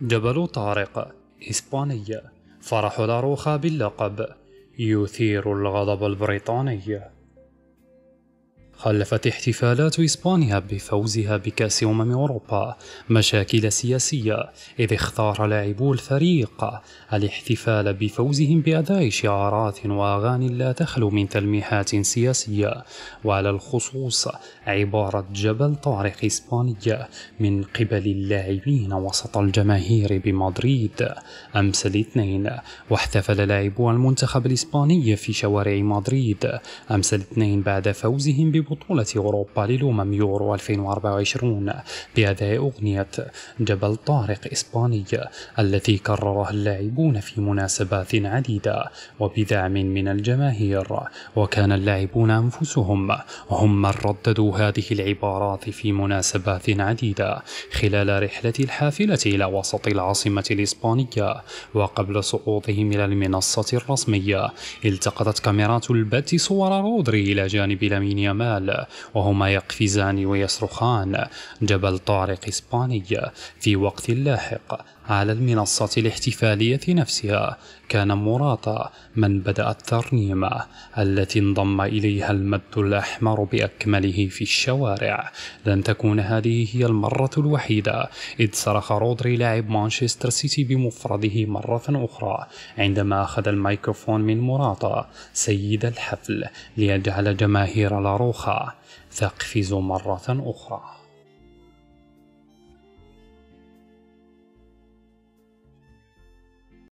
جبل طارق إسبانية فرح لاروخا باللقب يثير الغضب البريطاني خلفت احتفالات إسبانيا بفوزها بكأس أمم أوروبا مشاكل سياسية إذ اختار لاعبو الفريق الاحتفال بفوزهم بأداء شعارات وأغاني لا تخلو من تلميحات سياسية وعلى الخصوص عبارة جبل طارق إسبانيا من قبل اللاعبين وسط الجماهير بمدريد أمس الاثنين واحتفل لاعبو المنتخب الإسباني في شوارع مدريد أمس الاثنين بعد فوزهم بطولة أوروبا للأمم يورو 2024 بأداء أغنية جبل طارق إسباني التي كررها اللاعبون في مناسبات عديدة وبدعم من الجماهير وكان اللاعبون أنفسهم هم من رددوا هذه العبارات في مناسبات عديدة خلال رحلة الحافلة إلى وسط العاصمة الإسبانية وقبل سقوطهم إلى المنصة الرسمية التقطت كاميرات البت صور رودري إلى جانب لامين يامال الرجال وهما يقفزان ويصرخان جبل طارق إسبانيا في وقت لاحق على المنصة الاحتفالية نفسها كان مراطا من بدأ الترنيمة التي انضم إليها المد الأحمر بأكمله في الشوارع لن تكون هذه هي المرة الوحيدة إذ صرخ رودري لاعب مانشستر سيتي بمفرده مرة أخرى عندما أخذ الميكروفون من مراطا سيد الحفل ليجعل جماهير لاروخا تقفز مرة أخرى